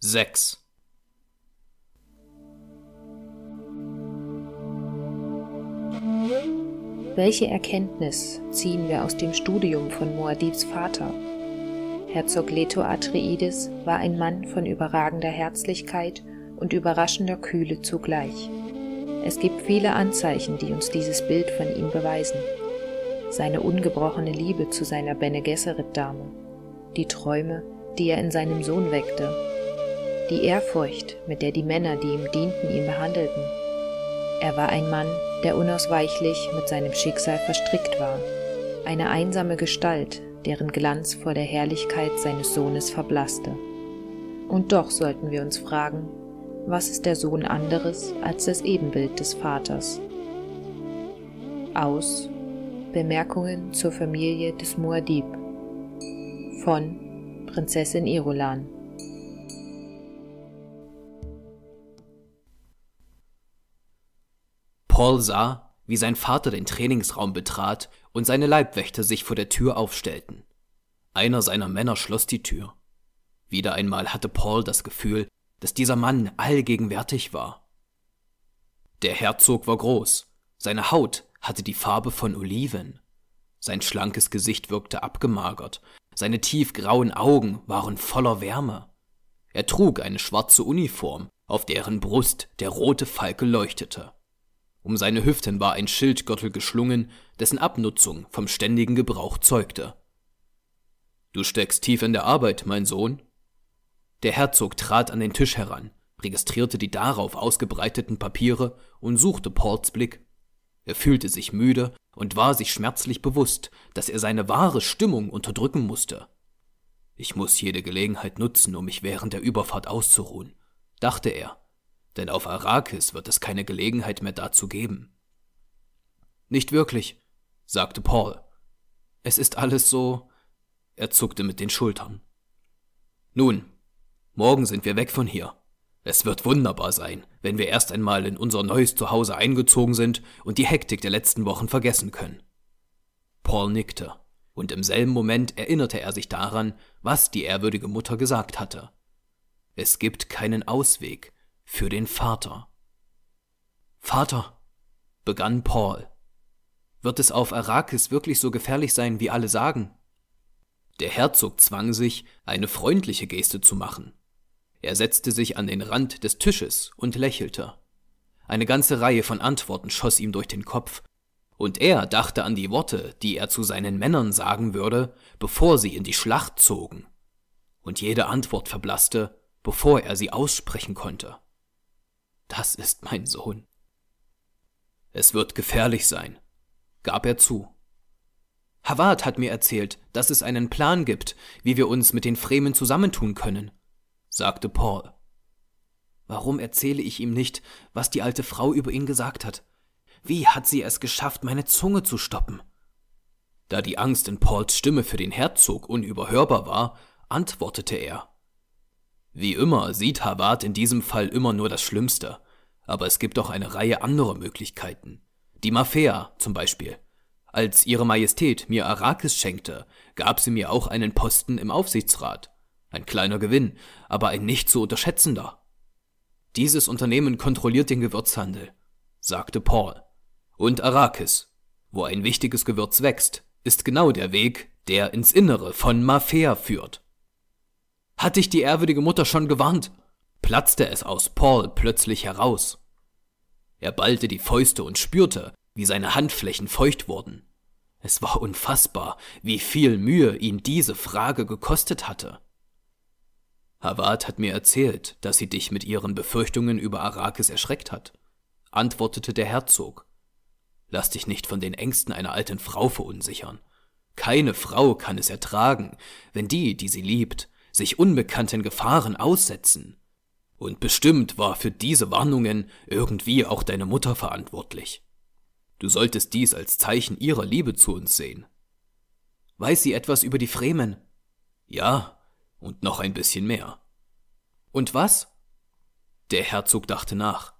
6. Welche Erkenntnis ziehen wir aus dem Studium von Moadibs Vater? Herzog Leto Atreides war ein Mann von überragender Herzlichkeit und überraschender Kühle zugleich. Es gibt viele Anzeichen, die uns dieses Bild von ihm beweisen. Seine ungebrochene Liebe zu seiner Bene Gesserit-Dame, die Träume, die er in seinem Sohn weckte die Ehrfurcht, mit der die Männer, die ihm dienten, ihn behandelten. Er war ein Mann, der unausweichlich mit seinem Schicksal verstrickt war, eine einsame Gestalt, deren Glanz vor der Herrlichkeit seines Sohnes verblasste. Und doch sollten wir uns fragen, was ist der Sohn anderes als das Ebenbild des Vaters? Aus Bemerkungen zur Familie des Muad'Dib von Prinzessin Irolan Paul sah, wie sein Vater den Trainingsraum betrat und seine Leibwächter sich vor der Tür aufstellten. Einer seiner Männer schloss die Tür. Wieder einmal hatte Paul das Gefühl, dass dieser Mann allgegenwärtig war. Der Herzog war groß, seine Haut hatte die Farbe von Oliven, sein schlankes Gesicht wirkte abgemagert, seine tiefgrauen Augen waren voller Wärme. Er trug eine schwarze Uniform, auf deren Brust der rote Falke leuchtete. Um seine Hüften war ein Schildgürtel geschlungen, dessen Abnutzung vom ständigen Gebrauch zeugte. Du steckst tief in der Arbeit, mein Sohn. Der Herzog trat an den Tisch heran, registrierte die darauf ausgebreiteten Papiere und suchte Pauls Blick. Er fühlte sich müde und war sich schmerzlich bewusst, dass er seine wahre Stimmung unterdrücken musste. Ich muss jede Gelegenheit nutzen, um mich während der Überfahrt auszuruhen, dachte er denn auf Arrakis wird es keine Gelegenheit mehr dazu geben. Nicht wirklich, sagte Paul. Es ist alles so. Er zuckte mit den Schultern. Nun, morgen sind wir weg von hier. Es wird wunderbar sein, wenn wir erst einmal in unser neues Zuhause eingezogen sind und die Hektik der letzten Wochen vergessen können. Paul nickte, und im selben Moment erinnerte er sich daran, was die ehrwürdige Mutter gesagt hatte. Es gibt keinen Ausweg, für den Vater. Vater, begann Paul, wird es auf Arrakis wirklich so gefährlich sein, wie alle sagen? Der Herzog zwang sich, eine freundliche Geste zu machen. Er setzte sich an den Rand des Tisches und lächelte. Eine ganze Reihe von Antworten schoss ihm durch den Kopf, und er dachte an die Worte, die er zu seinen Männern sagen würde, bevor sie in die Schlacht zogen. Und jede Antwort verblasste, bevor er sie aussprechen konnte. Das ist mein Sohn. Es wird gefährlich sein, gab er zu. Havard hat mir erzählt, dass es einen Plan gibt, wie wir uns mit den Fremen zusammentun können, sagte Paul. Warum erzähle ich ihm nicht, was die alte Frau über ihn gesagt hat? Wie hat sie es geschafft, meine Zunge zu stoppen? Da die Angst in Pauls Stimme für den Herzog unüberhörbar war, antwortete er. Wie immer sieht Havard in diesem Fall immer nur das Schlimmste. Aber es gibt auch eine Reihe anderer Möglichkeiten. Die Mafia zum Beispiel. Als Ihre Majestät mir Arrakis schenkte, gab sie mir auch einen Posten im Aufsichtsrat. Ein kleiner Gewinn, aber ein nicht zu unterschätzender. Dieses Unternehmen kontrolliert den Gewürzhandel, sagte Paul. Und Arrakis, wo ein wichtiges Gewürz wächst, ist genau der Weg, der ins Innere von Mafia führt. Hat dich die ehrwürdige Mutter schon gewarnt? platzte es aus Paul plötzlich heraus. Er ballte die Fäuste und spürte, wie seine Handflächen feucht wurden. Es war unfassbar, wie viel Mühe ihn diese Frage gekostet hatte. Hawat hat mir erzählt, dass sie dich mit ihren Befürchtungen über Arrakis erschreckt hat, antwortete der Herzog. Lass dich nicht von den Ängsten einer alten Frau verunsichern. Keine Frau kann es ertragen, wenn die, die sie liebt, sich unbekannten Gefahren aussetzen. Und bestimmt war für diese Warnungen irgendwie auch deine Mutter verantwortlich. Du solltest dies als Zeichen ihrer Liebe zu uns sehen. Weiß sie etwas über die Fremen? Ja, und noch ein bisschen mehr. Und was? Der Herzog dachte nach.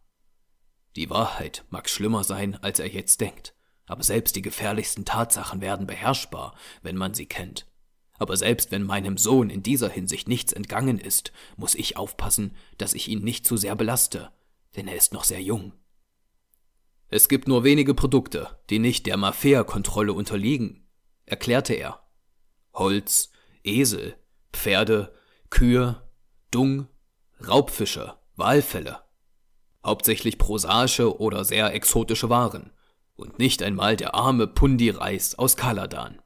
Die Wahrheit mag schlimmer sein, als er jetzt denkt, aber selbst die gefährlichsten Tatsachen werden beherrschbar, wenn man sie kennt. Aber selbst wenn meinem Sohn in dieser Hinsicht nichts entgangen ist, muss ich aufpassen, dass ich ihn nicht zu sehr belaste, denn er ist noch sehr jung. Es gibt nur wenige Produkte, die nicht der Mafia-Kontrolle unterliegen, erklärte er. Holz, Esel, Pferde, Kühe, Dung, Raubfische, Walfälle. Hauptsächlich prosaische oder sehr exotische Waren. Und nicht einmal der arme Pundi-Reis aus Kaladan.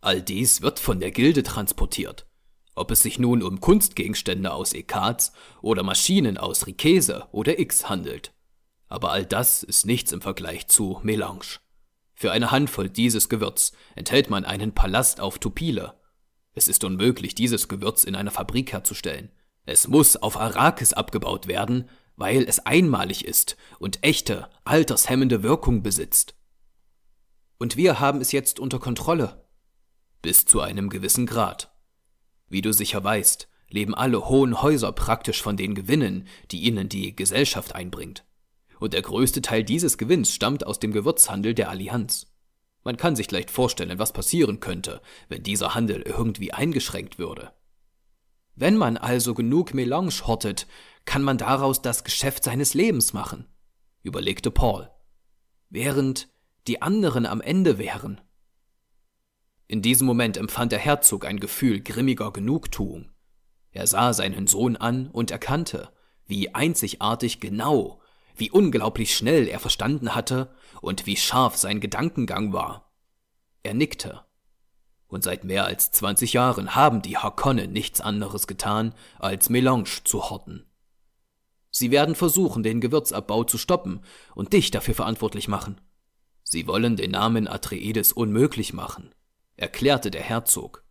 All dies wird von der Gilde transportiert. Ob es sich nun um Kunstgegenstände aus Ekats oder Maschinen aus Rikese oder X handelt. Aber all das ist nichts im Vergleich zu Melange. Für eine Handvoll dieses Gewürz enthält man einen Palast auf Tupile. Es ist unmöglich, dieses Gewürz in einer Fabrik herzustellen. Es muss auf Arrakis abgebaut werden, weil es einmalig ist und echte, altershemmende Wirkung besitzt. Und wir haben es jetzt unter Kontrolle, bis zu einem gewissen Grad. Wie du sicher weißt, leben alle hohen Häuser praktisch von den Gewinnen, die ihnen die Gesellschaft einbringt. Und der größte Teil dieses Gewinns stammt aus dem Gewürzhandel der Allianz. Man kann sich leicht vorstellen, was passieren könnte, wenn dieser Handel irgendwie eingeschränkt würde. Wenn man also genug Melange hortet, kann man daraus das Geschäft seines Lebens machen, überlegte Paul, während die anderen am Ende wären. In diesem Moment empfand der Herzog ein Gefühl grimmiger Genugtuung. Er sah seinen Sohn an und erkannte, wie einzigartig genau, wie unglaublich schnell er verstanden hatte und wie scharf sein Gedankengang war. Er nickte. Und seit mehr als 20 Jahren haben die Harkonnen nichts anderes getan, als Melange zu horten. Sie werden versuchen, den Gewürzabbau zu stoppen und dich dafür verantwortlich machen. Sie wollen den Namen Atreides unmöglich machen erklärte der Herzog.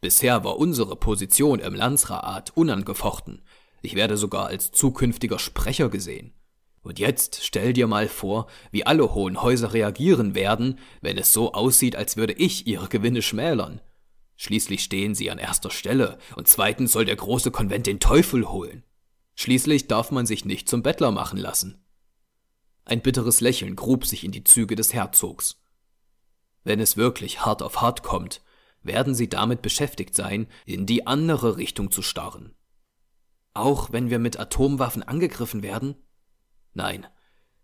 Bisher war unsere Position im Landsrat unangefochten. Ich werde sogar als zukünftiger Sprecher gesehen. Und jetzt stell dir mal vor, wie alle hohen Häuser reagieren werden, wenn es so aussieht, als würde ich ihre Gewinne schmälern. Schließlich stehen sie an erster Stelle, und zweitens soll der große Konvent den Teufel holen. Schließlich darf man sich nicht zum Bettler machen lassen. Ein bitteres Lächeln grub sich in die Züge des Herzogs. Wenn es wirklich hart auf hart kommt, werden sie damit beschäftigt sein, in die andere Richtung zu starren. Auch wenn wir mit Atomwaffen angegriffen werden? Nein,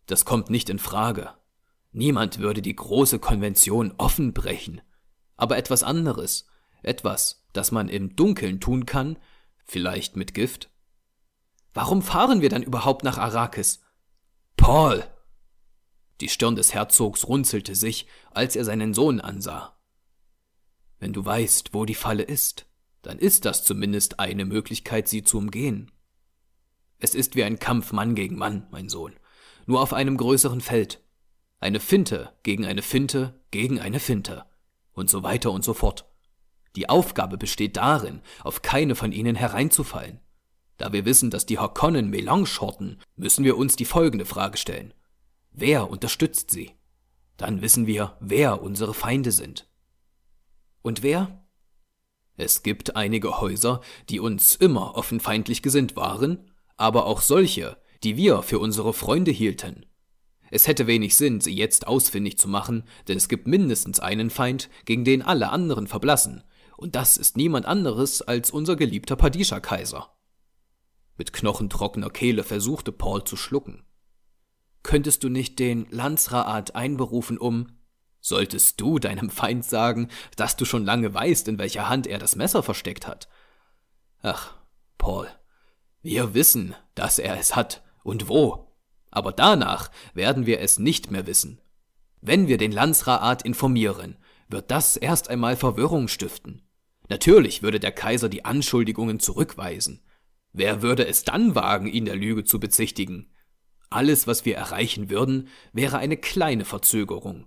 das kommt nicht in Frage. Niemand würde die große Konvention offen brechen. Aber etwas anderes, etwas, das man im Dunkeln tun kann, vielleicht mit Gift? Warum fahren wir dann überhaupt nach Arrakis? Paul, die Stirn des Herzogs runzelte sich, als er seinen Sohn ansah. Wenn du weißt, wo die Falle ist, dann ist das zumindest eine Möglichkeit, sie zu umgehen. Es ist wie ein Kampf Mann gegen Mann, mein Sohn, nur auf einem größeren Feld. Eine Finte gegen eine Finte gegen eine Finte und so weiter und so fort. Die Aufgabe besteht darin, auf keine von ihnen hereinzufallen. Da wir wissen, dass die Harkonnen Melange horten, müssen wir uns die folgende Frage stellen wer unterstützt sie. Dann wissen wir, wer unsere Feinde sind. Und wer? Es gibt einige Häuser, die uns immer offen feindlich gesinnt waren, aber auch solche, die wir für unsere Freunde hielten. Es hätte wenig Sinn, sie jetzt ausfindig zu machen, denn es gibt mindestens einen Feind, gegen den alle anderen verblassen, und das ist niemand anderes als unser geliebter Padischer Kaiser. Mit knochentrockener Kehle versuchte Paul zu schlucken. Könntest du nicht den Landsraat einberufen, um Solltest du deinem Feind sagen, dass du schon lange weißt, in welcher Hand er das Messer versteckt hat? Ach, Paul, wir wissen, dass er es hat und wo, aber danach werden wir es nicht mehr wissen. Wenn wir den Landsraat informieren, wird das erst einmal Verwirrung stiften. Natürlich würde der Kaiser die Anschuldigungen zurückweisen. Wer würde es dann wagen, ihn der Lüge zu bezichtigen? Alles, was wir erreichen würden, wäre eine kleine Verzögerung.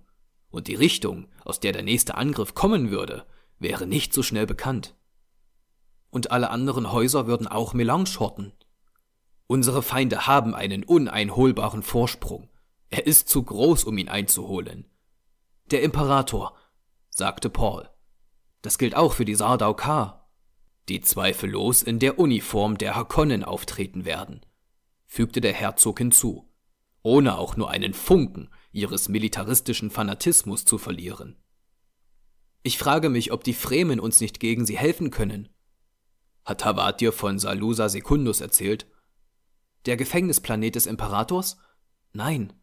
Und die Richtung, aus der der nächste Angriff kommen würde, wäre nicht so schnell bekannt. Und alle anderen Häuser würden auch Melange horten. Unsere Feinde haben einen uneinholbaren Vorsprung. Er ist zu groß, um ihn einzuholen. Der Imperator, sagte Paul. Das gilt auch für die Sardau Sardaukar, die zweifellos in der Uniform der Hakonnen auftreten werden fügte der Herzog hinzu, ohne auch nur einen Funken ihres militaristischen Fanatismus zu verlieren. Ich frage mich, ob die Fremen uns nicht gegen sie helfen können. Hat Havard dir von Salusa Secundus erzählt? Der Gefängnisplanet des Imperators? Nein.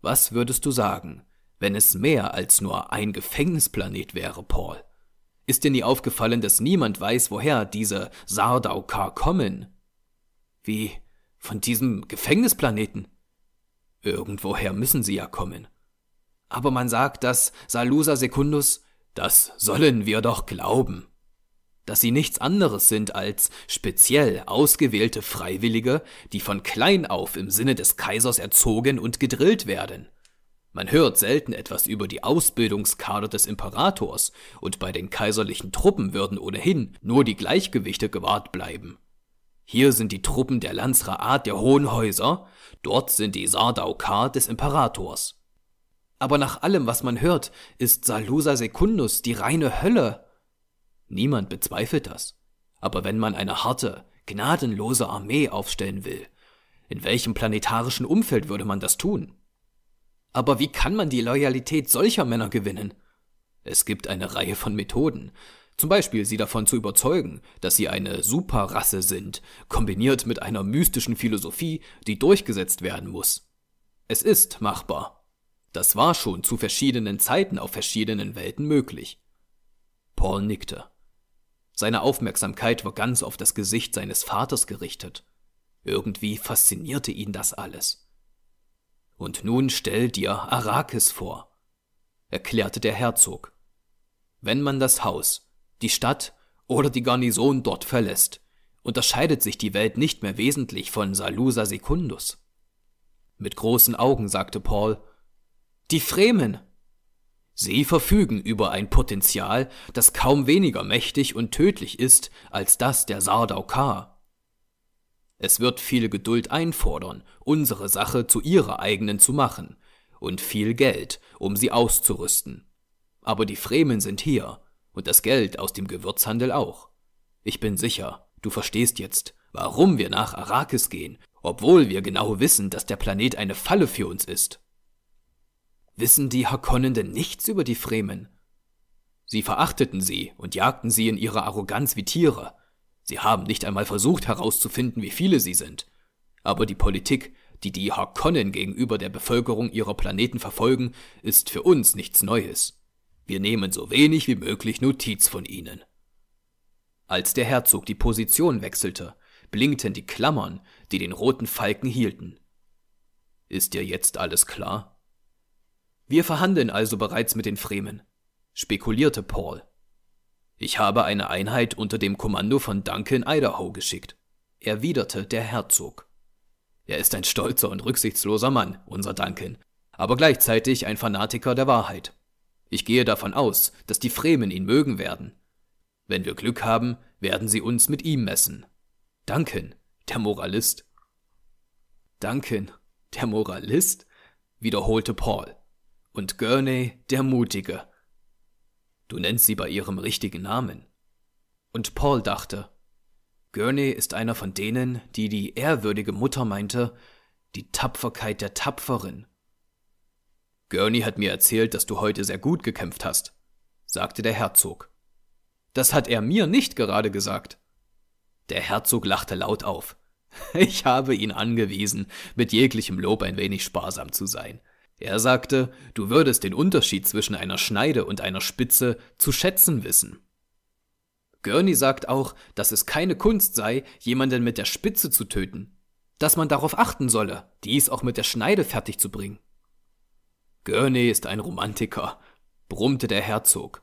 Was würdest du sagen, wenn es mehr als nur ein Gefängnisplanet wäre, Paul? Ist dir nie aufgefallen, dass niemand weiß, woher diese Sardaukar kommen? Wie, von diesem Gefängnisplaneten? Irgendwoher müssen sie ja kommen. Aber man sagt, dass Salusa Secundus, das sollen wir doch glauben, dass sie nichts anderes sind als speziell ausgewählte Freiwillige, die von klein auf im Sinne des Kaisers erzogen und gedrillt werden. Man hört selten etwas über die Ausbildungskader des Imperators, und bei den kaiserlichen Truppen würden ohnehin nur die Gleichgewichte gewahrt bleiben. Hier sind die Truppen der Landsraat der Hohen Häuser, dort sind die Sardaukar des Imperators. Aber nach allem, was man hört, ist Salusa Secundus die reine Hölle. Niemand bezweifelt das. Aber wenn man eine harte, gnadenlose Armee aufstellen will, in welchem planetarischen Umfeld würde man das tun? Aber wie kann man die Loyalität solcher Männer gewinnen? Es gibt eine Reihe von Methoden, zum Beispiel sie davon zu überzeugen, dass sie eine Superrasse sind, kombiniert mit einer mystischen Philosophie, die durchgesetzt werden muss. Es ist machbar. Das war schon zu verschiedenen Zeiten auf verschiedenen Welten möglich. Paul nickte. Seine Aufmerksamkeit war ganz auf das Gesicht seines Vaters gerichtet. Irgendwie faszinierte ihn das alles. Und nun stell dir Arrakis vor, erklärte der Herzog. Wenn man das Haus, die Stadt oder die Garnison dort verlässt, unterscheidet sich die Welt nicht mehr wesentlich von Salusa Secundus. Mit großen Augen sagte Paul, die Fremen! Sie verfügen über ein Potenzial, das kaum weniger mächtig und tödlich ist als das der Sardaukar. Es wird viel Geduld einfordern, unsere Sache zu ihrer eigenen zu machen, und viel Geld, um sie auszurüsten. Aber die Fremen sind hier, und das Geld aus dem Gewürzhandel auch. Ich bin sicher, du verstehst jetzt, warum wir nach Arrakis gehen, obwohl wir genau wissen, dass der Planet eine Falle für uns ist. Wissen die Hakonnen denn nichts über die Fremen? Sie verachteten sie und jagten sie in ihrer Arroganz wie Tiere. Sie haben nicht einmal versucht herauszufinden, wie viele sie sind. Aber die Politik, die die Harkonnen gegenüber der Bevölkerung ihrer Planeten verfolgen, ist für uns nichts Neues. Wir nehmen so wenig wie möglich Notiz von ihnen. Als der Herzog die Position wechselte, blinkten die Klammern, die den roten Falken hielten. Ist dir jetzt alles klar? Wir verhandeln also bereits mit den Fremen, spekulierte Paul. Ich habe eine Einheit unter dem Kommando von Duncan Idaho geschickt, erwiderte der Herzog. Er ist ein stolzer und rücksichtsloser Mann, unser Duncan, aber gleichzeitig ein Fanatiker der Wahrheit. Ich gehe davon aus, dass die Fremen ihn mögen werden. Wenn wir Glück haben, werden sie uns mit ihm messen. Duncan, der Moralist. Duncan, der Moralist? wiederholte Paul. Und Gurney, der Mutige. Du nennst sie bei ihrem richtigen Namen. Und Paul dachte, Gurney ist einer von denen, die die ehrwürdige Mutter meinte, die Tapferkeit der Tapferin Gurney hat mir erzählt, dass du heute sehr gut gekämpft hast, sagte der Herzog. Das hat er mir nicht gerade gesagt. Der Herzog lachte laut auf. Ich habe ihn angewiesen, mit jeglichem Lob ein wenig sparsam zu sein. Er sagte, du würdest den Unterschied zwischen einer Schneide und einer Spitze zu schätzen wissen. Gurney sagt auch, dass es keine Kunst sei, jemanden mit der Spitze zu töten, dass man darauf achten solle, dies auch mit der Schneide fertig zu bringen. Gurney ist ein Romantiker, brummte der Herzog.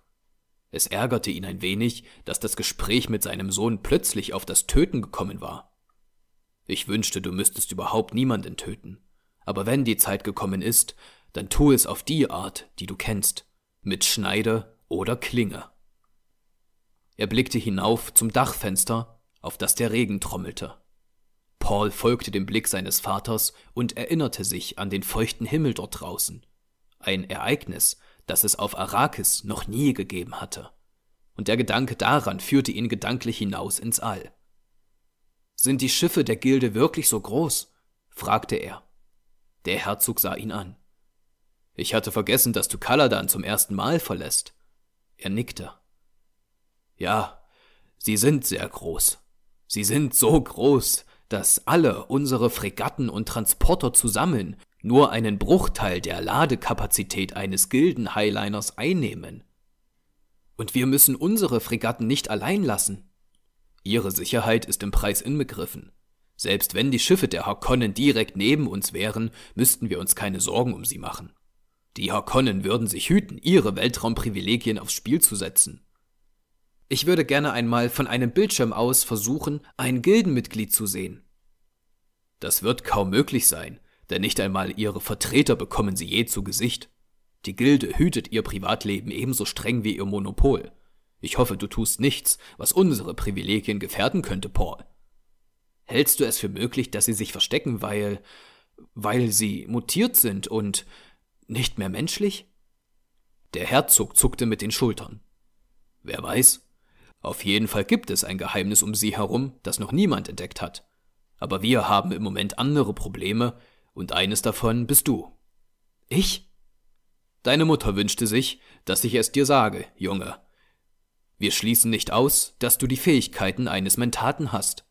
Es ärgerte ihn ein wenig, dass das Gespräch mit seinem Sohn plötzlich auf das Töten gekommen war. Ich wünschte, du müsstest überhaupt niemanden töten. Aber wenn die Zeit gekommen ist, dann tu es auf die Art, die du kennst, mit Schneide oder Klinge. Er blickte hinauf zum Dachfenster, auf das der Regen trommelte. Paul folgte dem Blick seines Vaters und erinnerte sich an den feuchten Himmel dort draußen ein Ereignis, das es auf Arrakis noch nie gegeben hatte. Und der Gedanke daran führte ihn gedanklich hinaus ins All. Sind die Schiffe der Gilde wirklich so groß? fragte er. Der Herzog sah ihn an. Ich hatte vergessen, dass du Kaladan zum ersten Mal verlässt. Er nickte. Ja, sie sind sehr groß. Sie sind so groß, dass alle unsere Fregatten und Transporter zusammen nur einen Bruchteil der Ladekapazität eines Gilden-Highliners einnehmen. Und wir müssen unsere Fregatten nicht allein lassen. Ihre Sicherheit ist im Preis inbegriffen. Selbst wenn die Schiffe der Harkonnen direkt neben uns wären, müssten wir uns keine Sorgen um sie machen. Die Harkonnen würden sich hüten, ihre Weltraumprivilegien aufs Spiel zu setzen. Ich würde gerne einmal von einem Bildschirm aus versuchen, ein Gildenmitglied zu sehen. Das wird kaum möglich sein, denn nicht einmal ihre Vertreter bekommen sie je zu Gesicht. Die Gilde hütet ihr Privatleben ebenso streng wie ihr Monopol. Ich hoffe, du tust nichts, was unsere Privilegien gefährden könnte, Paul. Hältst du es für möglich, dass sie sich verstecken, weil. weil sie mutiert sind und nicht mehr menschlich? Der Herzog zuckte mit den Schultern. Wer weiß? Auf jeden Fall gibt es ein Geheimnis um sie herum, das noch niemand entdeckt hat. Aber wir haben im Moment andere Probleme, und eines davon bist du. Ich? Deine Mutter wünschte sich, dass ich es dir sage, Junge. Wir schließen nicht aus, dass du die Fähigkeiten eines Mentaten hast.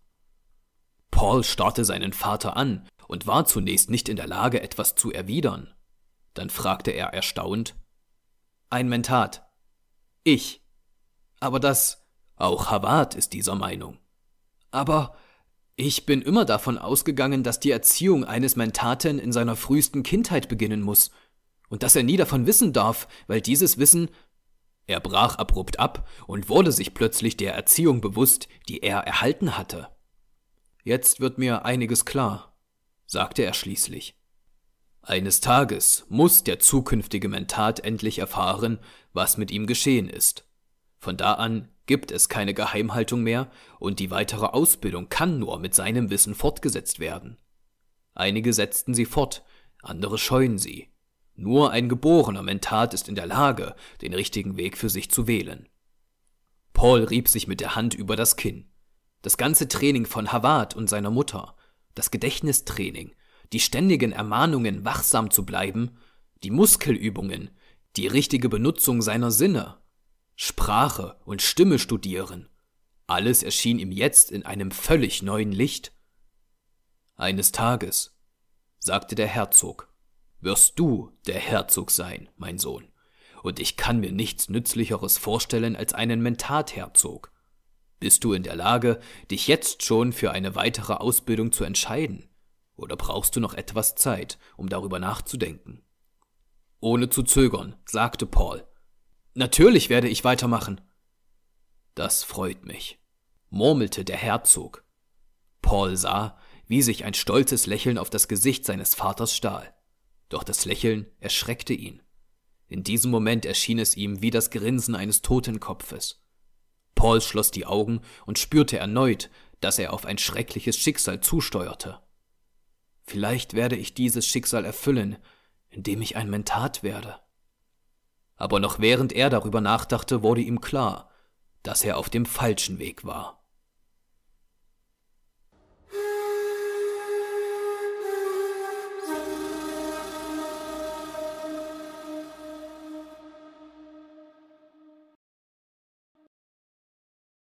Paul starrte seinen Vater an und war zunächst nicht in der Lage, etwas zu erwidern. Dann fragte er erstaunt Ein Mentat. Ich. Aber das. Auch Havat ist dieser Meinung. Aber ich bin immer davon ausgegangen, dass die Erziehung eines Mentaten in seiner frühesten Kindheit beginnen muss und dass er nie davon wissen darf, weil dieses Wissen er brach abrupt ab und wurde sich plötzlich der Erziehung bewusst, die er erhalten hatte. Jetzt wird mir einiges klar, sagte er schließlich. Eines Tages muss der zukünftige Mentat endlich erfahren, was mit ihm geschehen ist. Von da an gibt es keine Geheimhaltung mehr und die weitere Ausbildung kann nur mit seinem Wissen fortgesetzt werden. Einige setzten sie fort, andere scheuen sie. Nur ein geborener Mentat ist in der Lage, den richtigen Weg für sich zu wählen. Paul rieb sich mit der Hand über das Kinn. Das ganze Training von Havard und seiner Mutter, das Gedächtnistraining, die ständigen Ermahnungen, wachsam zu bleiben, die Muskelübungen, die richtige Benutzung seiner Sinne Sprache und Stimme studieren. Alles erschien ihm jetzt in einem völlig neuen Licht. Eines Tages, sagte der Herzog, wirst du der Herzog sein, mein Sohn, und ich kann mir nichts Nützlicheres vorstellen als einen Mentatherzog. Bist du in der Lage, dich jetzt schon für eine weitere Ausbildung zu entscheiden, oder brauchst du noch etwas Zeit, um darüber nachzudenken? Ohne zu zögern, sagte Paul, Natürlich werde ich weitermachen. Das freut mich, murmelte der Herzog. Paul sah, wie sich ein stolzes Lächeln auf das Gesicht seines Vaters stahl. Doch das Lächeln erschreckte ihn. In diesem Moment erschien es ihm wie das Grinsen eines Totenkopfes. Paul schloss die Augen und spürte erneut, dass er auf ein schreckliches Schicksal zusteuerte. Vielleicht werde ich dieses Schicksal erfüllen, indem ich ein Mentat werde aber noch während er darüber nachdachte, wurde ihm klar, dass er auf dem falschen Weg war.